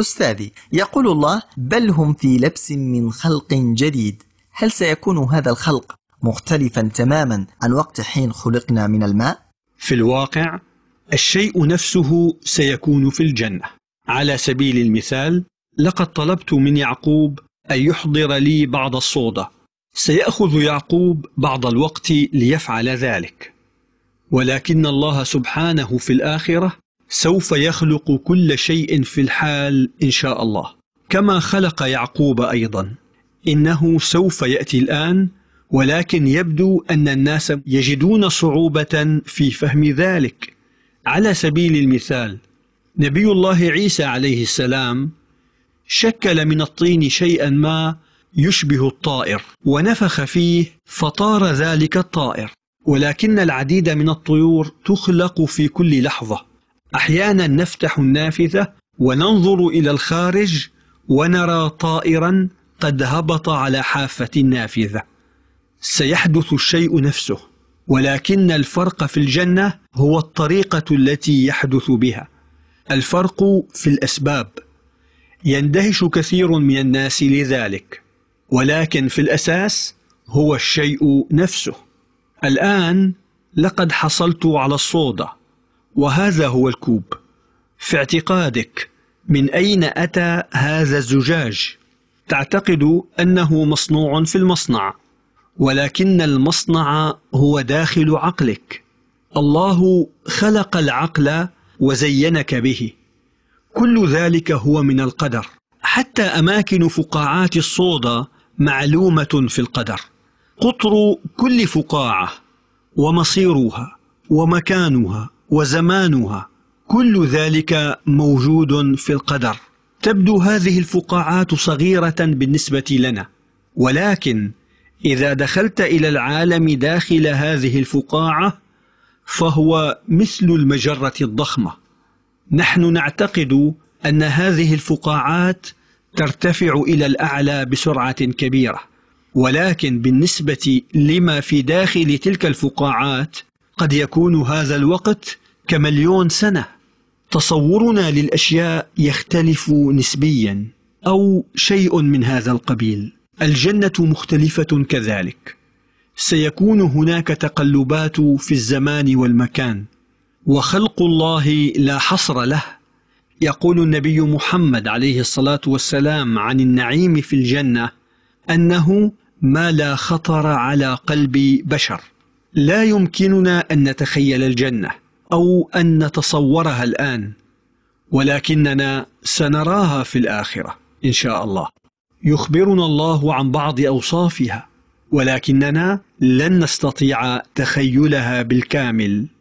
أستاذي يقول الله بل هم في لبس من خلق جديد هل سيكون هذا الخلق مختلفا تماما عن وقت حين خلقنا من الماء؟ في الواقع الشيء نفسه سيكون في الجنة على سبيل المثال لقد طلبت من يعقوب أن يحضر لي بعض الصودا سيأخذ يعقوب بعض الوقت ليفعل ذلك ولكن الله سبحانه في الآخرة سوف يخلق كل شيء في الحال إن شاء الله كما خلق يعقوب أيضا إنه سوف يأتي الآن ولكن يبدو أن الناس يجدون صعوبة في فهم ذلك على سبيل المثال نبي الله عيسى عليه السلام شكل من الطين شيئا ما يشبه الطائر ونفخ فيه فطار ذلك الطائر ولكن العديد من الطيور تخلق في كل لحظه أحيانا نفتح النافذة وننظر إلى الخارج ونرى طائرا قد هبط على حافة النافذة سيحدث الشيء نفسه ولكن الفرق في الجنة هو الطريقة التي يحدث بها الفرق في الأسباب يندهش كثير من الناس لذلك ولكن في الأساس هو الشيء نفسه الآن لقد حصلت على الصودا وهذا هو الكوب في اعتقادك من أين أتى هذا الزجاج؟ تعتقد أنه مصنوع في المصنع ولكن المصنع هو داخل عقلك الله خلق العقل وزينك به كل ذلك هو من القدر حتى أماكن فقاعات الصودا معلومة في القدر قطر كل فقاعة ومصيرها ومكانها وزمانها كل ذلك موجود في القدر تبدو هذه الفقاعات صغيرة بالنسبة لنا ولكن إذا دخلت إلى العالم داخل هذه الفقاعة فهو مثل المجرة الضخمة نحن نعتقد أن هذه الفقاعات ترتفع إلى الأعلى بسرعة كبيرة ولكن بالنسبة لما في داخل تلك الفقاعات قد يكون هذا الوقت كمليون سنة تصورنا للأشياء يختلف نسبيا أو شيء من هذا القبيل الجنة مختلفة كذلك سيكون هناك تقلبات في الزمان والمكان وخلق الله لا حصر له يقول النبي محمد عليه الصلاة والسلام عن النعيم في الجنة أنه ما لا خطر على قلب بشر لا يمكننا أن نتخيل الجنة أو أن نتصورها الآن ولكننا سنراها في الآخرة إن شاء الله يخبرنا الله عن بعض أوصافها ولكننا لن نستطيع تخيلها بالكامل